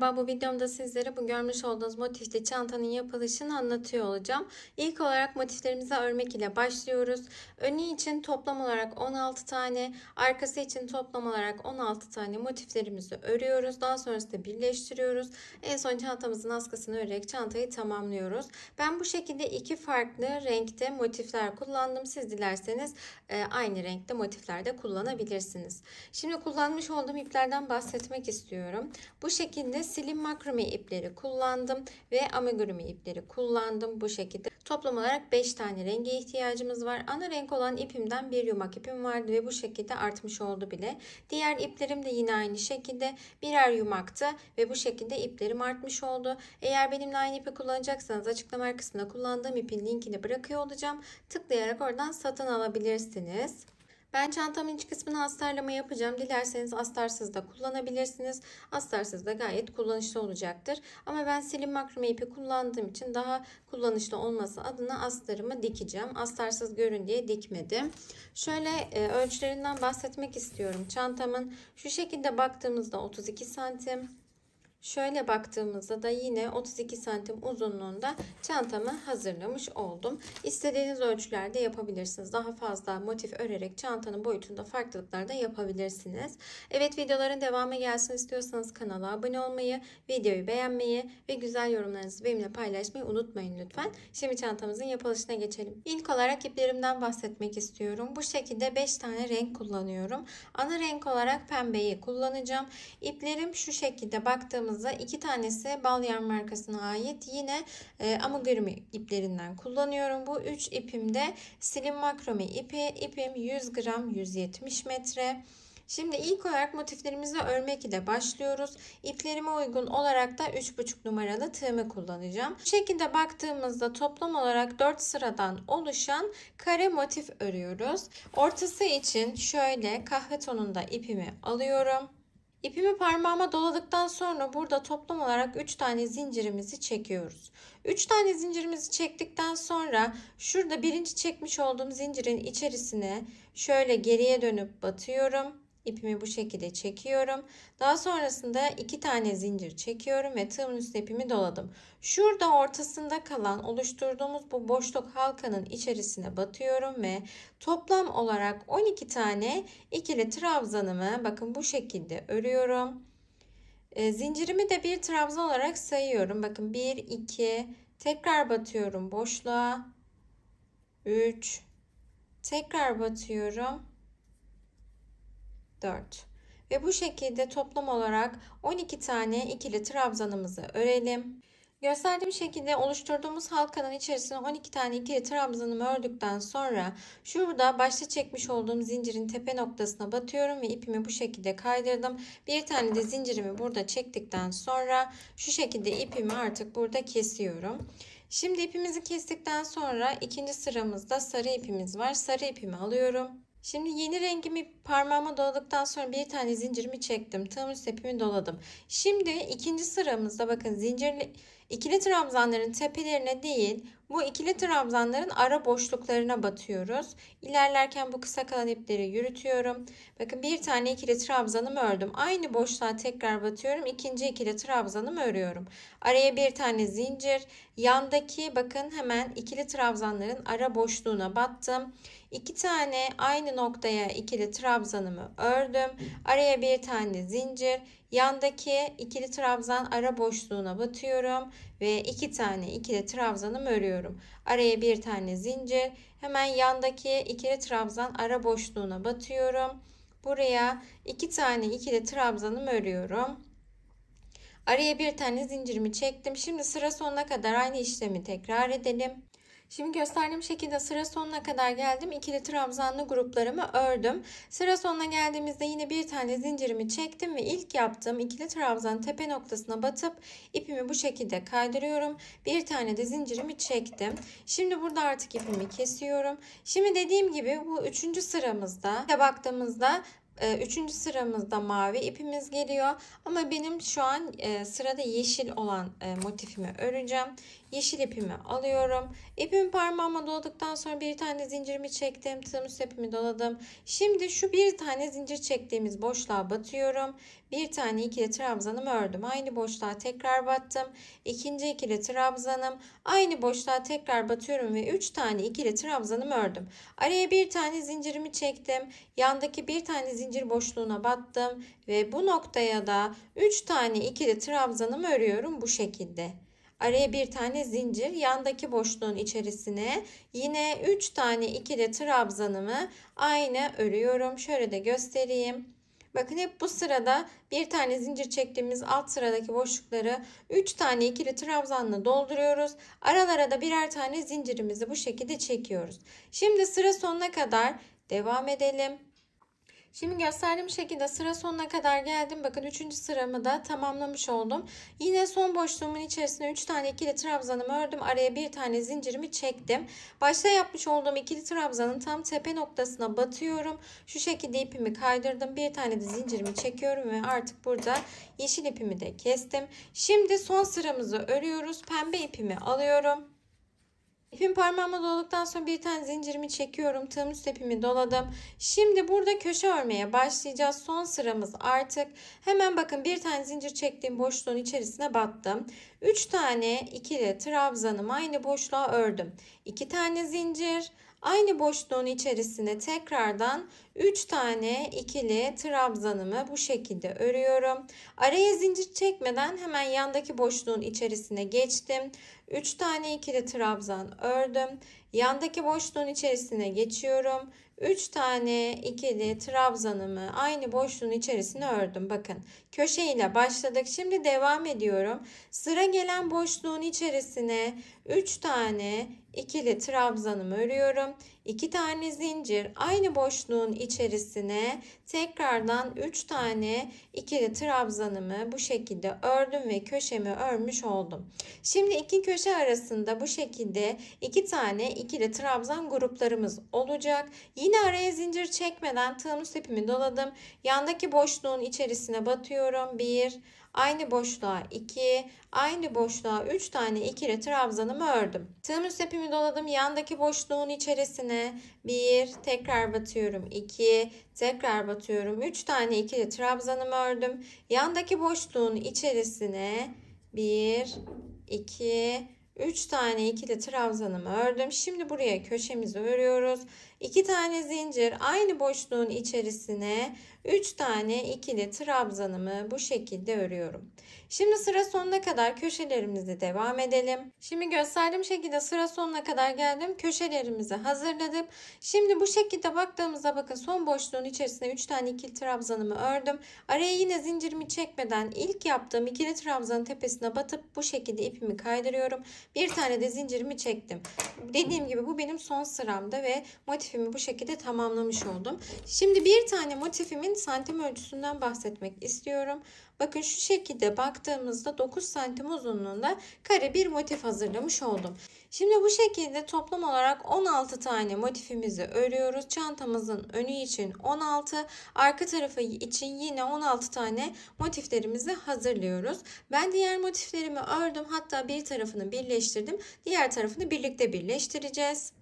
Merhaba bu videomda sizlere bu görmüş olduğunuz motifli çantanın yapılışını anlatıyor olacağım. İlk olarak motiflerimizi örmek ile başlıyoruz. Önü için toplam olarak 16 tane, arkası için toplam olarak 16 tane motiflerimizi örüyoruz. Daha sonrasında birleştiriyoruz. En son çantamızın askısını örerek çantayı tamamlıyoruz. Ben bu şekilde iki farklı renkte motifler kullandım. Siz dilerseniz e, aynı renkte motifler de kullanabilirsiniz. Şimdi kullanmış olduğum iplerden bahsetmek istiyorum. Bu şekilde Silim makrome ipleri kullandım ve amigurumi ipleri kullandım bu şekilde. Toplam olarak 5 tane renge ihtiyacımız var. Ana renk olan ipimden bir yumak ipim vardı ve bu şekilde artmış oldu bile. Diğer iplerim de yine aynı şekilde birer yumaktı ve bu şekilde iplerim artmış oldu. Eğer benimle aynı ipi kullanacaksanız açıklama kısmına kullandığım ipin linkini bırakıyor olacağım. Tıklayarak oradan satın alabilirsiniz. Ben çantamın iç kısmını astarlama yapacağım. Dilerseniz astarsız da kullanabilirsiniz. Astarsız da gayet kullanışlı olacaktır. Ama ben silim makrame ipi kullandığım için daha kullanışlı olması adına astarımı dikeceğim. Astarsız görün diye dikmedim. Şöyle e, ölçülerinden bahsetmek istiyorum. Çantamın şu şekilde baktığımızda 32 santim. Şöyle baktığımızda da yine 32 santim uzunluğunda çantamı hazırlamış oldum. İstediğiniz ölçülerde yapabilirsiniz. Daha fazla motif örerek çantanın boyutunda farklılıklar da yapabilirsiniz. Evet videoların devamı gelsin istiyorsanız kanala abone olmayı, videoyu beğenmeyi ve güzel yorumlarınızı benimle paylaşmayı unutmayın lütfen. Şimdi çantamızın yapılışına geçelim. İlk olarak iplerimden bahsetmek istiyorum. Bu şekilde 5 tane renk kullanıyorum. Ana renk olarak pembeyi kullanacağım. İplerim şu şekilde baktığımızda yanımızda iki tanesi Balyan markasına ait yine e, amigurumi iplerinden kullanıyorum. Bu 3 ipimde Slim Makrome ipi. İpim 100 gram 170 metre. Şimdi ilk olarak motiflerimizi örmek ile başlıyoruz. İplerime uygun olarak da 3,5 numaralı tığımı kullanacağım. Bu şekilde baktığımızda toplam olarak 4 sıradan oluşan kare motif örüyoruz. Ortası için şöyle kahve tonunda ipimi alıyorum. İpimi parmağıma doladıktan sonra burada toplam olarak 3 tane zincirimizi çekiyoruz. 3 tane zincirimizi çektikten sonra şurada birinci çekmiş olduğum zincirin içerisine şöyle geriye dönüp batıyorum ipimi bu şekilde çekiyorum. Daha sonrasında iki tane zincir çekiyorum ve tığımın üstü ipimi doladım. Şurada ortasında kalan oluşturduğumuz bu boşluk halkanın içerisine batıyorum ve toplam olarak 12 tane ikili trabzanımı bakın bu şekilde örüyorum. Ee, zincirimi de bir trabzan olarak sayıyorum. Bakın 1, 2, tekrar batıyorum boşluğa. 3, tekrar batıyorum. 4. Ve bu şekilde toplam olarak 12 tane ikili trabzanımızı örelim. Gösterdiğim şekilde oluşturduğumuz halkanın içerisine 12 tane ikili trabzanımı ördükten sonra şurada başta çekmiş olduğum zincirin tepe noktasına batıyorum ve ipimi bu şekilde kaydırdım. Bir tane de zincirimi burada çektikten sonra şu şekilde ipimi artık burada kesiyorum. Şimdi ipimizi kestikten sonra ikinci sıramızda sarı ipimiz var. Sarı ipimi alıyorum. Şimdi yeni rengimi parmağıma doladıktan sonra bir tane zincirimi çektim. Tığım üst ipimi doladım. Şimdi ikinci sıramızda bakın zincirli ikili trabzanların tepelerine değil bu ikili trabzanların ara boşluklarına batıyoruz. İlerlerken bu kısa kalan ipleri yürütüyorum. Bakın bir tane ikili trabzanımı ördüm. Aynı boşluğa tekrar batıyorum. İkinci ikili trabzanımı örüyorum. Araya bir tane zincir. Yandaki bakın hemen ikili trabzanların ara boşluğuna battım. İki tane aynı noktaya ikili trabzanımı ördüm. Araya bir tane zincir. Yandaki ikili trabzan ara boşluğuna batıyorum ve iki tane ikili trabzanımı örüyorum yapıyorum. Araya bir tane zincir. Hemen yandaki ikili trabzan ara boşluğuna batıyorum. Buraya iki tane ikili trabzanımı örüyorum. Araya bir tane zincirimi çektim. Şimdi sıra sonuna kadar aynı işlemi tekrar edelim. Şimdi gösterdiğim şekilde sıra sonuna kadar geldim. İkili trabzanlı gruplarımı ördüm. Sıra sonuna geldiğimizde yine bir tane zincirimi çektim ve ilk yaptığım ikili trabzan tepe noktasına batıp ipimi bu şekilde kaydırıyorum. Bir tane de zincirimi çektim. Şimdi burada artık ipimi kesiyorum. Şimdi dediğim gibi bu üçüncü sıramızda baktığımızda e, Üçüncü sıramızda mavi ipimiz geliyor. Ama benim şu an e, sırada yeşil olan e, motifimi öreceğim yeşil ipimi alıyorum. İpimi parmağıma doladıktan sonra bir tane zincirimi çektim. Tığımız ipimi doladım. Şimdi şu bir tane zincir çektiğimiz boşluğa batıyorum. Bir tane ikili trabzanımı ördüm. Aynı boşluğa tekrar battım. İkinci ikili trabzanım. Aynı boşluğa tekrar batıyorum ve 3 tane ikili trabzanımı ördüm. Araya bir tane zincirimi çektim. Yandaki bir tane zincir boşluğuna battım ve bu noktaya da 3 tane ikili trabzanımı örüyorum bu şekilde. Araya bir tane zincir. Yandaki boşluğun içerisine yine 3 tane ikili trabzanımı aynı örüyorum. Şöyle de göstereyim. Bakın hep bu sırada bir tane zincir çektiğimiz alt sıradaki boşlukları 3 tane ikili trabzanla dolduruyoruz. Aralara da birer tane zincirimizi bu şekilde çekiyoruz. Şimdi sıra sonuna kadar devam edelim. Şimdi gösterdiğim şekilde sıra sonuna kadar geldim. Bakın 3. sıramı da tamamlamış oldum. Yine son boşluğumun içerisine 3 tane ikili trabzanımı ördüm. Araya bir tane zincirimi çektim. Başta yapmış olduğum ikili trabzanın tam tepe noktasına batıyorum. Şu şekilde ipimi kaydırdım. Bir tane de zincirimi çekiyorum ve artık burada yeşil ipimi de kestim. Şimdi son sıramızı örüyoruz. Pembe ipimi alıyorum. İpim parmağıma dolduktan sonra bir tane zincirimi çekiyorum. Tığım üst ipimi doladım. Şimdi burada köşe örmeye başlayacağız. Son sıramız artık. Hemen bakın bir tane zincir çektiğim boşluğun içerisine battım. 3 tane ikili trabzanım aynı boşluğa ördüm. 2 tane zincir aynı boşluğun içerisine tekrardan 3 tane ikili trabzanımı bu şekilde örüyorum. Araya zincir çekmeden hemen yandaki boşluğun içerisine geçtim. 3 tane ikili trabzan ördüm. Yandaki boşluğun içerisine geçiyorum. 3 tane ikili trabzanımı aynı boşluğun içerisine ördüm. Bakın köşe ile başladık. Şimdi devam ediyorum. Sıra gelen boşluğun içerisine 3 tane ikili trabzanımı örüyorum. 2 tane zincir aynı boşluğun içerisine Tekrardan 3 tane ikili trabzanımı bu şekilde ördüm ve köşemi örmüş oldum. Şimdi iki köşe arasında bu şekilde iki tane ikili trabzan gruplarımız olacak. Yine araya zincir çekmeden tığımız ipimi doladım. Yandaki boşluğun içerisine batıyorum. 1 Aynı boşluğa 2, aynı boşluğa 3 tane ikili trabzanımı ördüm. Tığım üst ipimi doladım yandaki boşluğun içerisine 1, tekrar batıyorum 2, Tekrar batıyorum. 3 tane ikili trabzanımı ördüm. Yandaki boşluğun içerisine 1, 2, 3 tane ikili trabzanımı ördüm. Şimdi buraya köşemizi örüyoruz. 2 tane zincir aynı boşluğun içerisine 3 tane ikili trabzanımı bu şekilde örüyorum. Şimdi sıra sonuna kadar köşelerimizi devam edelim. Şimdi gösterdiğim şekilde sıra sonuna kadar geldim. Köşelerimizi hazırladım. Şimdi bu şekilde baktığımızda bakın son boşluğun içerisine 3 tane ikili trabzanımı ördüm. Araya yine zincirimi çekmeden ilk yaptığım ikili trabzanın tepesine batıp bu şekilde ipimi kaydırıyorum. Bir tane de zincirimi çektim. Dediğim gibi bu benim son sıramda ve motif motifimi bu şekilde tamamlamış oldum. Şimdi bir tane motifimin santim ölçüsünden bahsetmek istiyorum. Bakın şu şekilde baktığımızda 9 santim uzunluğunda kare bir motif hazırlamış oldum. Şimdi bu şekilde toplam olarak 16 tane motifimizi örüyoruz. Çantamızın önü için 16, arka tarafı için yine 16 tane motiflerimizi hazırlıyoruz. Ben diğer motiflerimi ördüm hatta bir tarafını birleştirdim. Diğer tarafını birlikte birleştireceğiz.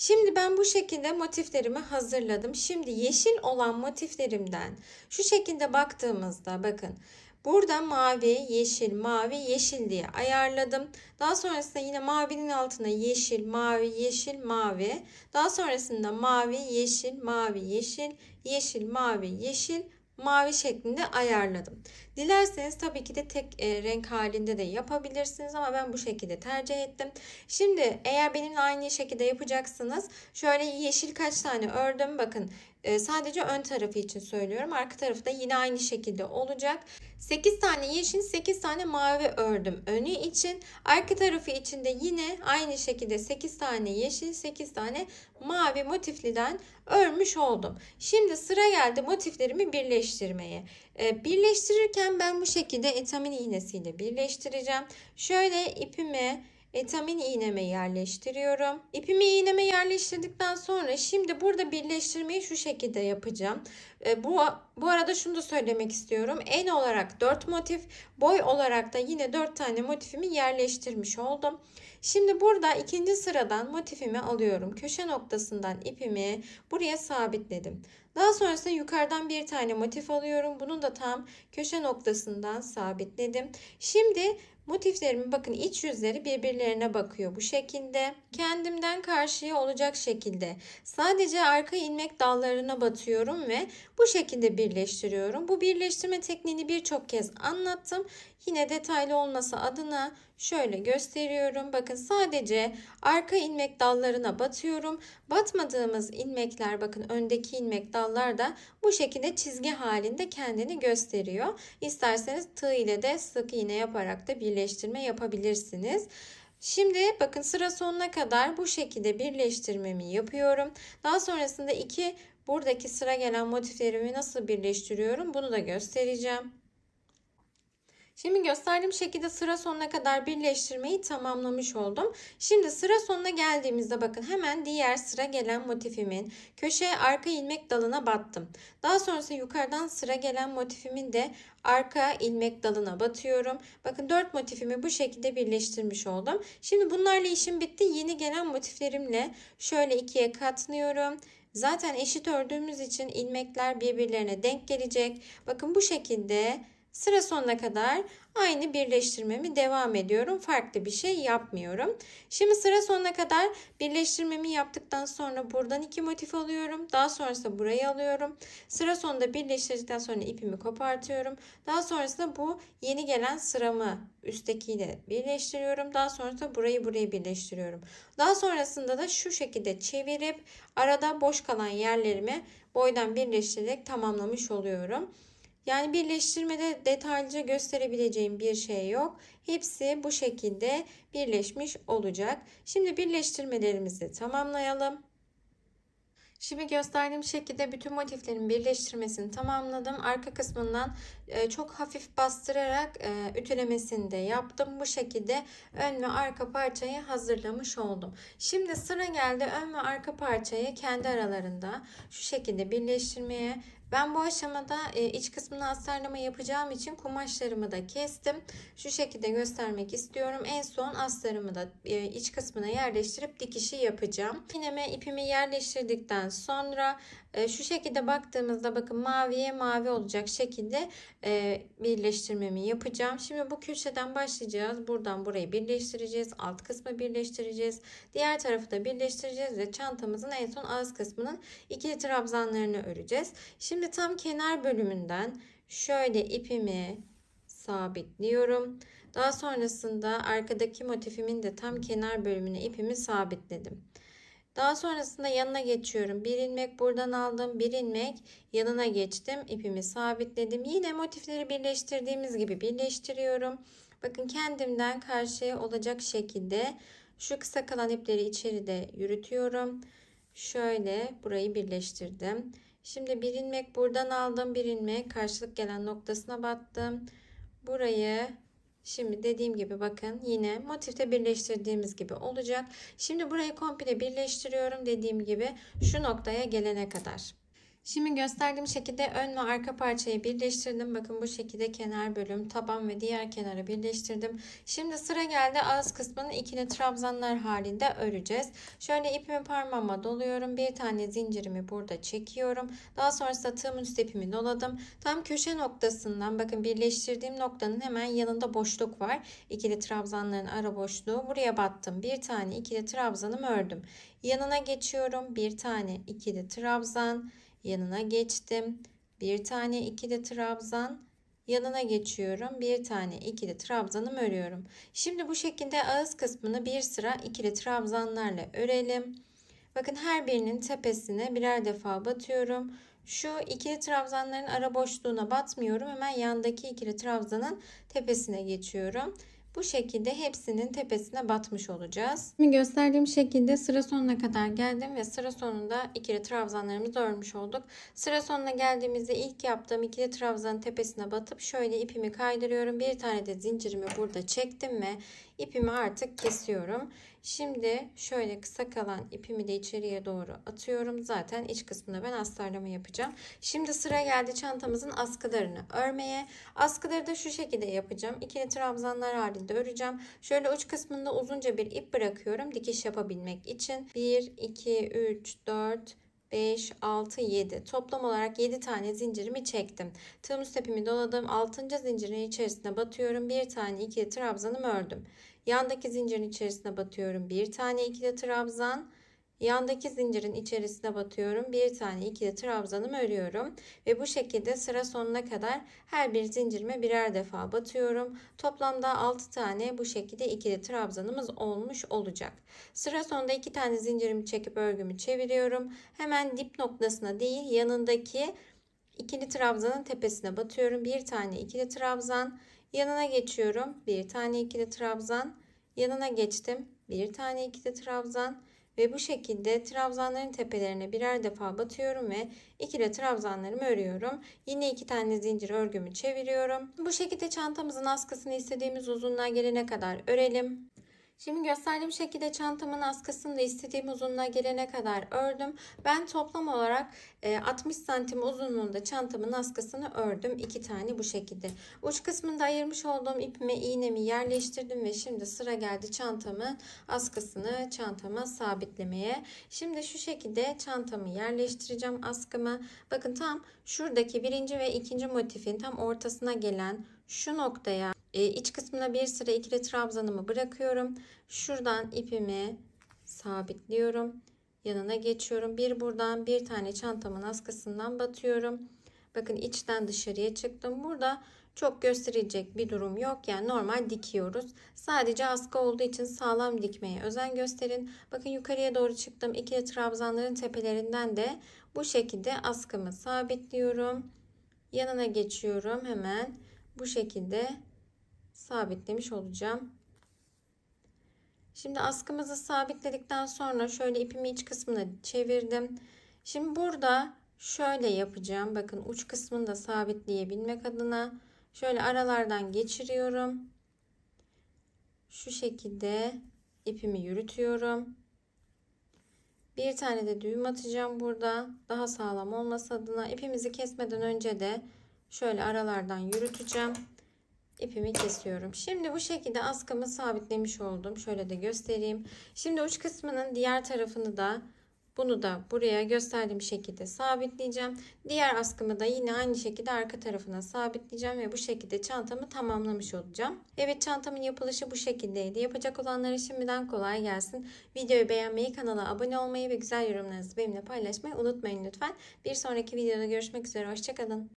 Şimdi ben bu şekilde motiflerimi hazırladım. Şimdi yeşil olan motiflerimden şu şekilde baktığımızda bakın Burada mavi, yeşil, mavi, yeşil diye ayarladım. Daha sonrasında yine mavinin altına yeşil, mavi, yeşil, mavi. Daha sonrasında mavi, yeşil, mavi, yeşil, yeşil, mavi, yeşil, mavi şeklinde ayarladım. Dilerseniz tabii ki de tek e, renk halinde de yapabilirsiniz ama ben bu şekilde tercih ettim. Şimdi eğer benimle aynı şekilde yapacaksınız şöyle yeşil kaç tane ördüm bakın ee, sadece ön tarafı için söylüyorum. Arka tarafı da yine aynı şekilde olacak. 8 tane yeşil, 8 tane mavi ördüm önü için. Arka tarafı için de yine aynı şekilde 8 tane yeşil, 8 tane mavi motifliden örmüş oldum. Şimdi sıra geldi motiflerimi birleştirmeye. Ee, birleştirirken ben bu şekilde etamin iğnesiyle birleştireceğim. Şöyle ipimi etamin iğneme yerleştiriyorum. İpimi iğneme yerleştirdikten sonra şimdi burada birleştirmeyi şu şekilde yapacağım. E, bu, bu arada şunu da söylemek istiyorum. En olarak 4 motif, boy olarak da yine 4 tane motifimi yerleştirmiş oldum. Şimdi burada ikinci sıradan motifimi alıyorum. Köşe noktasından ipimi buraya sabitledim. Daha sonrasında yukarıdan bir tane motif alıyorum. Bunu da tam köşe noktasından sabitledim. Şimdi Motiflerimin bakın iç yüzleri birbirlerine bakıyor bu şekilde. Kendimden karşıya olacak şekilde sadece arka ilmek dallarına batıyorum ve bu şekilde birleştiriyorum. Bu birleştirme tekniğini birçok kez anlattım. Yine detaylı olmasa adına şöyle gösteriyorum. Bakın sadece arka ilmek dallarına batıyorum. Batmadığımız ilmekler bakın öndeki ilmek dallar da bu şekilde çizgi halinde kendini gösteriyor. İsterseniz tığ ile de sık iğne yaparak da birleştirme yapabilirsiniz. Şimdi bakın sıra sonuna kadar bu şekilde birleştirmemi yapıyorum. Daha sonrasında iki buradaki sıra gelen motiflerimi nasıl birleştiriyorum bunu da göstereceğim. Şimdi gösterdiğim şekilde sıra sonuna kadar birleştirmeyi tamamlamış oldum. Şimdi sıra sonuna geldiğimizde bakın hemen diğer sıra gelen motifimin köşeye arka ilmek dalına battım. Daha sonrası yukarıdan sıra gelen motifimin de arka ilmek dalına batıyorum. Bakın 4 motifimi bu şekilde birleştirmiş oldum. Şimdi bunlarla işim bitti. Yeni gelen motiflerimle şöyle ikiye katlıyorum. Zaten eşit ördüğümüz için ilmekler birbirlerine denk gelecek. Bakın bu şekilde Sıra sonuna kadar aynı birleştirmemi devam ediyorum. Farklı bir şey yapmıyorum. Şimdi sıra sonuna kadar birleştirmemi yaptıktan sonra buradan iki motif alıyorum. Daha sonrasında burayı alıyorum. Sıra sonunda birleştirdikten sonra ipimi kopartıyorum. Daha sonrasında bu yeni gelen sıramı üsttekiyle birleştiriyorum. Daha sonrasında burayı buraya birleştiriyorum. Daha sonrasında da şu şekilde çevirip arada boş kalan yerlerimi boydan birleştirerek tamamlamış oluyorum. Yani birleştirmede detaylıca gösterebileceğim bir şey yok. Hepsi bu şekilde birleşmiş olacak. Şimdi birleştirmelerimizi tamamlayalım. Şimdi gösterdiğim şekilde bütün motiflerin birleştirmesini tamamladım. Arka kısmından e, çok hafif bastırarak e, ütülemesini de yaptım. Bu şekilde ön ve arka parçayı hazırlamış oldum. Şimdi sıra geldi ön ve arka parçayı kendi aralarında şu şekilde birleştirmeye. Ben bu aşamada e, iç kısmını astarlama yapacağım için kumaşlarımı da kestim. Şu şekilde göstermek istiyorum. En son astarımı da iç kısmına yerleştirip dikişi yapacağım. İğneme ipimi yerleştirdikten sonra ee, şu şekilde baktığımızda bakın maviye mavi olacak şekilde e, birleştirmemi yapacağım. Şimdi bu köşeden başlayacağız. Buradan burayı birleştireceğiz. Alt kısmı birleştireceğiz. Diğer tarafı da birleştireceğiz ve çantamızın en son ağız kısmının ikili trabzanlarını öreceğiz. Şimdi tam kenar bölümünden şöyle ipimi sabitliyorum. Daha sonrasında arkadaki motifimin de tam kenar bölümüne ipimi sabitledim. Daha sonrasında yanına geçiyorum. Bir ilmek buradan aldım. Bir ilmek yanına geçtim. ipimi sabitledim. Yine motifleri birleştirdiğimiz gibi birleştiriyorum. Bakın kendimden karşıya olacak şekilde şu kısa kalan ipleri içeride yürütüyorum. Şöyle burayı birleştirdim. Şimdi bir ilmek buradan aldım. Bir ilmek karşılık gelen noktasına battım. Burayı Şimdi dediğim gibi bakın yine motifte birleştirdiğimiz gibi olacak. Şimdi burayı komple birleştiriyorum dediğim gibi şu noktaya gelene kadar. Şimdi gösterdiğim şekilde ön ve arka parçayı birleştirdim. Bakın bu şekilde kenar bölüm, taban ve diğer kenarı birleştirdim. Şimdi sıra geldi ağız kısmının ikili trabzanlar halinde öreceğiz. Şöyle ipimi parmağıma doluyorum. Bir tane zincirimi burada çekiyorum. Daha sonrasında tığımın üst ipimi doladım. Tam köşe noktasından bakın birleştirdiğim noktanın hemen yanında boşluk var. İkili trabzanların ara boşluğu. Buraya battım. Bir tane ikili trabzanımı ördüm. Yanına geçiyorum. Bir tane ikili trabzan yanına geçtim. Bir tane ikili trabzan yanına geçiyorum. Bir tane ikili trabzanım örüyorum. Şimdi bu şekilde ağız kısmını bir sıra ikili trabzanlarla örelim. Bakın her birinin tepesine birer defa batıyorum. Şu ikili trabzanların ara boşluğuna batmıyorum. Hemen yandaki ikili trabzanın tepesine geçiyorum. Bu şekilde hepsinin tepesine batmış olacağız. Şimdi gösterdiğim şekilde sıra sonuna kadar geldim ve sıra sonunda ikili trabzanlarımızı örmüş olduk. Sıra sonuna geldiğimizde ilk yaptığım ikili trabzanın tepesine batıp şöyle ipimi kaydırıyorum. Bir tane de zincirimi burada çektim ve ipimi artık kesiyorum. Şimdi şöyle kısa kalan ipimi de içeriye doğru atıyorum. Zaten iç kısmında ben astarlama yapacağım. Şimdi sıra geldi çantamızın askılarını örmeye. Askıları da şu şekilde yapacağım. İkili trabzanlar halinde öreceğim. Şöyle uç kısmında uzunca bir ip bırakıyorum dikiş yapabilmek için. 1, 2, 3, 4, 5, 6, 7. Toplam olarak 7 tane zincirimi çektim. Tığımız tepimi doladım. 6. zincirin içerisine batıyorum. Bir tane ikili trabzanımı ördüm. Yandaki zincirin içerisine batıyorum. Bir tane ikili trabzan. Yandaki zincirin içerisine batıyorum. Bir tane ikili trabzanımı örüyorum. Ve bu şekilde sıra sonuna kadar her bir zincirime birer defa batıyorum. Toplamda 6 tane bu şekilde ikili trabzanımız olmuş olacak. Sıra sonunda 2 tane zincirimi çekip örgümü çeviriyorum. Hemen dip noktasına değil yanındaki ikili trabzanın tepesine batıyorum. Bir tane ikili trabzan. Yanına geçiyorum. Bir tane ikili trabzan. Yanına geçtim. Bir tane ikili trabzan. Ve bu şekilde trabzanların tepelerine birer defa batıyorum ve ikili trabzanlarımı örüyorum. Yine iki tane zincir örgümü çeviriyorum. Bu şekilde çantamızın askısını istediğimiz uzunluğa gelene kadar örelim. Şimdi gösterdiğim şekilde çantamın askısını da istediğim uzunluğa gelene kadar ördüm. Ben toplam olarak 60 e, santim uzunluğunda çantamın askısını ördüm. iki tane bu şekilde. Uç kısmında ayırmış olduğum ipime iğnemi yerleştirdim ve şimdi sıra geldi çantamın askısını çantama sabitlemeye. Şimdi şu şekilde çantamı yerleştireceğim askımı. Bakın tam şuradaki birinci ve ikinci motifin tam ortasına gelen şu noktaya e, iç kısmına bir sıra ikili trabzanımı bırakıyorum. Şuradan ipimi sabitliyorum. Yanına geçiyorum. Bir buradan bir tane çantamın askısından batıyorum. Bakın içten dışarıya çıktım. Burada çok gösterecek bir durum yok. Yani normal dikiyoruz. Sadece askı olduğu için sağlam dikmeye özen gösterin. Bakın yukarıya doğru çıktım. İkili trabzanların tepelerinden de bu şekilde askımı sabitliyorum. Yanına geçiyorum hemen. Bu şekilde sabitlemiş olacağım. Şimdi askımızı sabitledikten sonra şöyle ipimi iç kısmına çevirdim. Şimdi burada şöyle yapacağım. Bakın uç kısmını da sabitleyebilmek adına şöyle aralardan geçiriyorum. Şu şekilde ipimi yürütüyorum. Bir tane de düğüm atacağım burada. Daha sağlam olması adına ipimizi kesmeden önce de şöyle aralardan yürüteceğim ipimi kesiyorum. Şimdi bu şekilde askımı sabitlemiş oldum. Şöyle de göstereyim. Şimdi uç kısmının diğer tarafını da bunu da buraya gösterdiğim şekilde sabitleyeceğim. Diğer askımı da yine aynı şekilde arka tarafına sabitleyeceğim ve bu şekilde çantamı tamamlamış olacağım. Evet çantamın yapılışı bu şekildeydi. Yapacak olanlara şimdiden kolay gelsin. Videoyu beğenmeyi, kanala abone olmayı ve güzel yorumlarınızı benimle paylaşmayı unutmayın lütfen. Bir sonraki videoda görüşmek üzere. Hoşçakalın.